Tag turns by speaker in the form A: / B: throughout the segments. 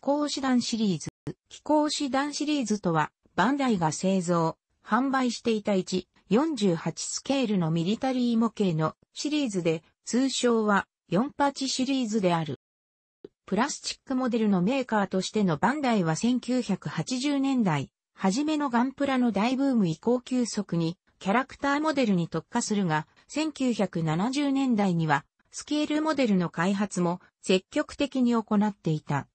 A: 気候師団シリーズ。気候師団シリーズとは、バンダイが製造、販売していた1、48スケールのミリタリー模型のシリーズで、通称は48シリーズである。プラスチックモデルのメーカーとしてのバンダイは1980年代、初めのガンプラの大ブーム移行急速にキャラクターモデルに特化するが、1970年代にはスケールモデルの開発も積極的に行っていた。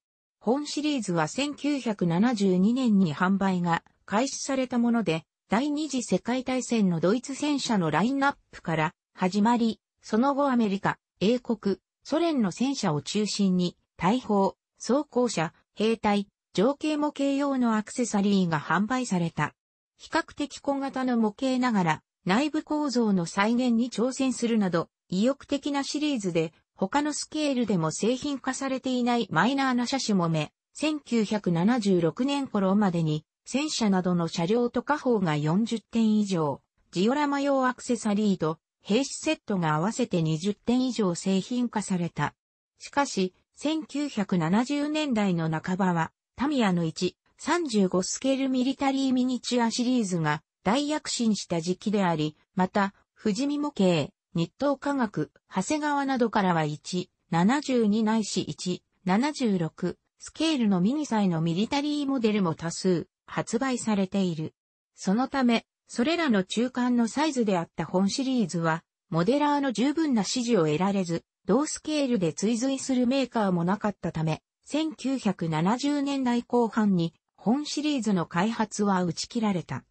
A: 本シリーズは1972年に販売が開始されたもので、第二次世界大戦のドイツ戦車のラインナップから始まり、その後アメリカ、英国、ソ連の戦車を中心に、大砲、装甲車、兵隊、情景模型用のアクセサリーが販売された。比較的小型の模型ながら、内部構造の再現に挑戦するなど、意欲的なシリーズで、他のスケールでも製品化されていないマイナーな車種もめ、1976年頃までに、戦車などの車両と家方が40点以上、ジオラマ用アクセサリーと兵士セットが合わせて20点以上製品化された。しかし、1970年代の半ばは、タミヤの1、35スケールミリタリーミニチュアシリーズが大躍進した時期であり、また、富士見模型、日東科学、長谷川などからは1、72ないし1、76、スケールのミニサイのミリタリーモデルも多数発売されている。そのため、それらの中間のサイズであった本シリーズは、モデラーの十分な支持を得られず、同スケールで追随するメーカーもなかったため、1970年代後半に本シリーズの開発は打ち切られた。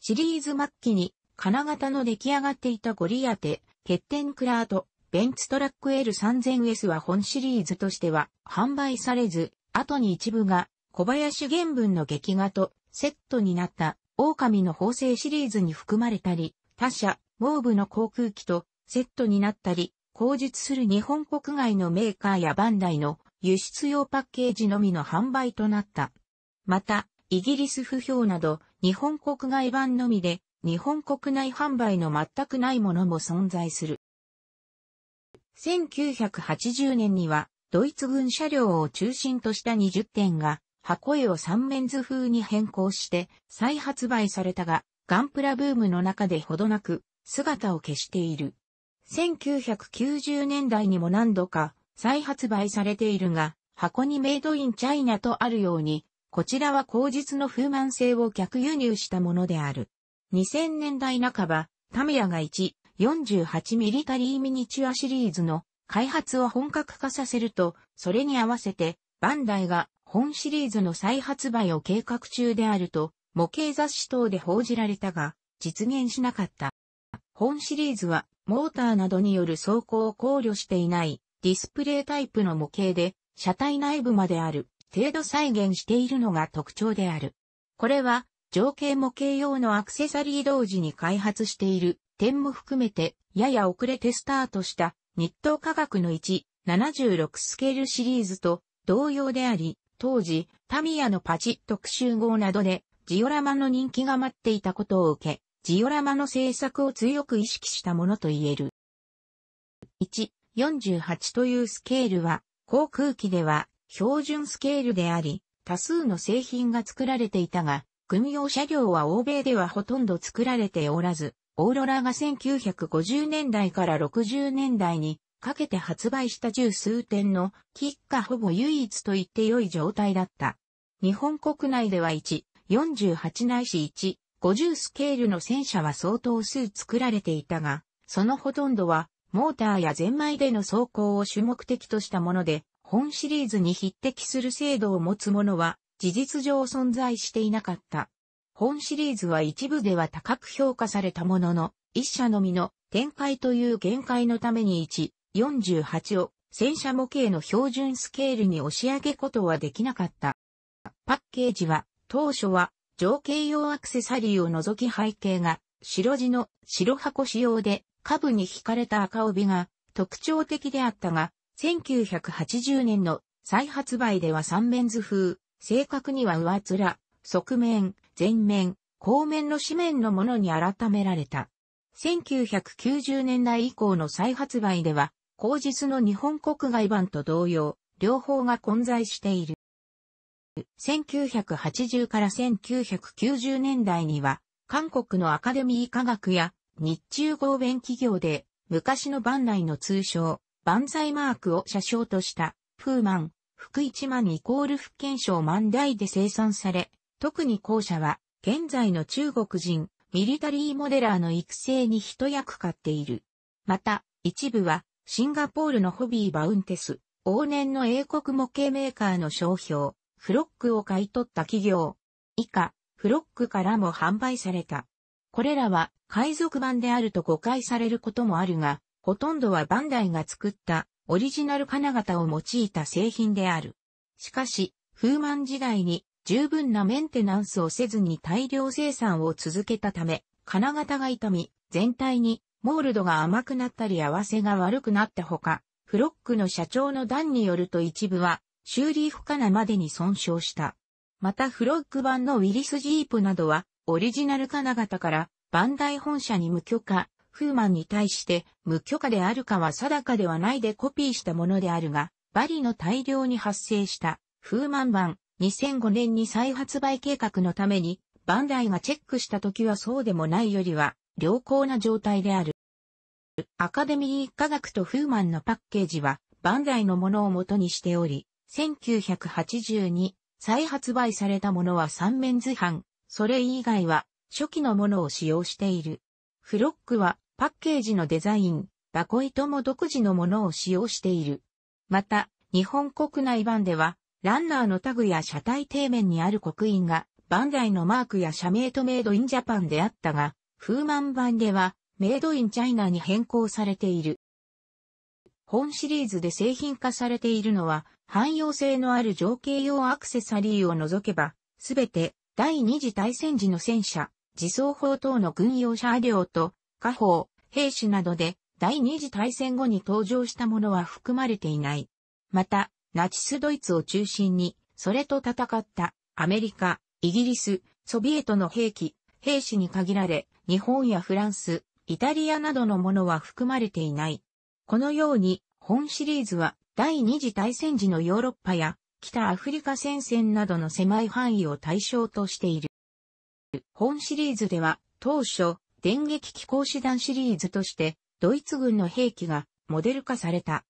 A: シリーズ末期に金型の出来上がっていたゴリアテ、欠点クラート、ベンツトラック L3000S は本シリーズとしては販売されず、後に一部が小林原文の劇画とセットになった狼の縫製シリーズに含まれたり、他社、モーブの航空機とセットになったり、後述する日本国外のメーカーやバンダイの輸出用パッケージのみの販売となった。また、イギリス不評など、日本国外版のみで日本国内販売の全くないものも存在する。1980年には、ドイツ軍車両を中心とした20点が、箱絵を三面図風に変更して、再発売されたが、ガンプラブームの中でほどなく、姿を消している。1990年代にも何度か再発売されているが、箱にメイドインチャイナとあるように、こちらは口実の風満性を逆輸入したものである。2000年代半ば、タミヤが1、48ミリタリーミニチュアシリーズの開発を本格化させると、それに合わせて、バンダイが本シリーズの再発売を計画中であると、模型雑誌等で報じられたが、実現しなかった。本シリーズは、モーターなどによる走行を考慮していない、ディスプレイタイプの模型で、車体内部まである、程度再現しているのが特徴である。これは、情景模型用のアクセサリー同時に開発している点も含めて、やや遅れてスタートした日東科学の1、76スケールシリーズと同様であり、当時、タミヤのパチ特集号などで、ジオラマの人気が待っていたことを受け、ジオラマの制作を強く意識したものと言える。1、48というスケールは、航空機では標準スケールであり、多数の製品が作られていたが、軍用車両は欧米ではほとんど作られておらず、オーロラが1950年代から60年代にかけて発売した十数点の喫下ほぼ唯一と言って良い状態だった。日本国内では1、48ないし1、50スケールの戦車は相当数作られていたが、そのほとんどはモーターやゼンマイでの走行を主目的としたもので、本シリーズに匹敵する精度を持つものは事実上存在していなかった。本シリーズは一部では高く評価されたものの、一社のみの展開という限界のために1、48を戦車模型の標準スケールに押し上げことはできなかった。パッケージは当初は情景用アクセサリーを除き背景が白地の白箱仕様で下部に引かれた赤帯が特徴的であったが、1980年の再発売では三面図風、正確には上面、側面、前面、後面の紙面のものに改められた。1990年代以降の再発売では、後日の日本国外版と同様、両方が混在している。1980から1990年代には、韓国のアカデミー科学や日中合弁企業で、昔の番内の通称、万歳マークを車掌とした、プーマン、福一万イコール福建省万代で生産され、特に後者は、現在の中国人、ミリタリーモデラーの育成に一役買っている。また、一部は、シンガポールのホビーバウンテス、往年の英国模型メーカーの商標、フロックを買い取った企業、以下、フロックからも販売された。これらは海賊版であると誤解されることもあるが、ほとんどはバンダイが作ったオリジナル金型を用いた製品である。しかし、風満時代に十分なメンテナンスをせずに大量生産を続けたため、金型が傷み、全体にモールドが甘くなったり合わせが悪くなったほか、フロックの社長の段によると一部は修理不可なまでに損傷した。またフロック版のウィリスジープなどはオリジナル金型からバンダイ本社に無許可、フーマンに対して無許可であるかは定かではないでコピーしたものであるが、バリの大量に発生したフーマン版2005年に再発売計画のためにバンダイがチェックした時はそうでもないよりは良好な状態である。アカデミー科学とフーマンのパッケージはバンダイのものを元にしており、1982再発売されたものは3面図版、それ以外は初期のものを使用している。フロックはパッケージのデザイン、箱糸も独自のものを使用している。また、日本国内版では、ランナーのタグや車体底面にある刻印が、バンダイのマークや社名とメイドインジャパンであったが、フーマン版では、メイドインチャイナに変更されている。本シリーズで製品化されているのは、汎用性のある情景用アクセサリーを除けば、すべて第二次大戦時の戦車、自走砲等の軍用車両と家宝、兵士などで第二次大戦後に登場したものは含まれていない。また、ナチスドイツを中心に、それと戦ったアメリカ、イギリス、ソビエトの兵器、兵士に限られ、日本やフランス、イタリアなどのものは含まれていない。このように、本シリーズは第二次大戦時のヨーロッパや北アフリカ戦線などの狭い範囲を対象としている。本シリーズでは当初電撃機構師団シリーズとして、ドイツ軍の兵器がモデル化された。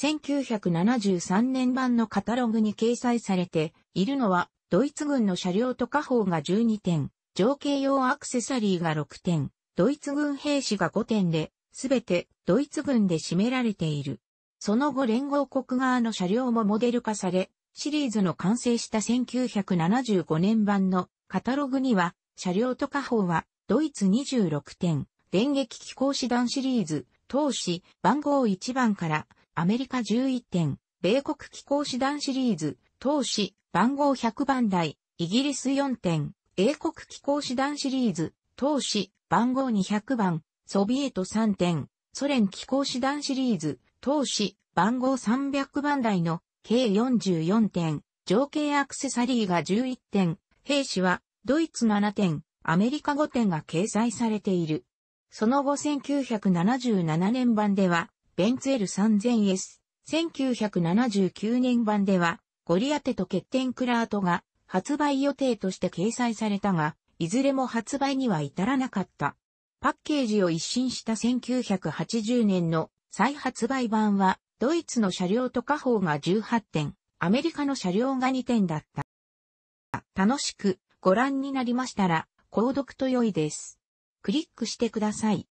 A: 1973年版のカタログに掲載されているのは、ドイツ軍の車両と家砲が12点、情景用アクセサリーが6点、ドイツ軍兵士が5点で、すべてドイツ軍で占められている。その後連合国側の車両もモデル化され、シリーズの完成した1975年版のカタログには、車両と家砲はドイツ26点、電撃機構師団シリーズ、投資、番号1番から、アメリカ11点、米国機構師団シリーズ、投資、番号100番台、イギリス4点、英国機構師団シリーズ、投資、番号200番、ソビエト3点、ソ連機構師団シリーズ、投資、番号300番台の、計44点、条件アクセサリーが11点、兵士は、ドイツ7点、アメリカ語典が掲載されている。その後1977年版では、ベンツ L3000S、1979年版では、ゴリアテと欠点クラートが発売予定として掲載されたが、いずれも発売には至らなかった。パッケージを一新した1980年の再発売版は、ドイツの車両と家宝が18点、アメリカの車両が2点だった。楽しくご覧になりましたら、購読と良いです。クリックしてください。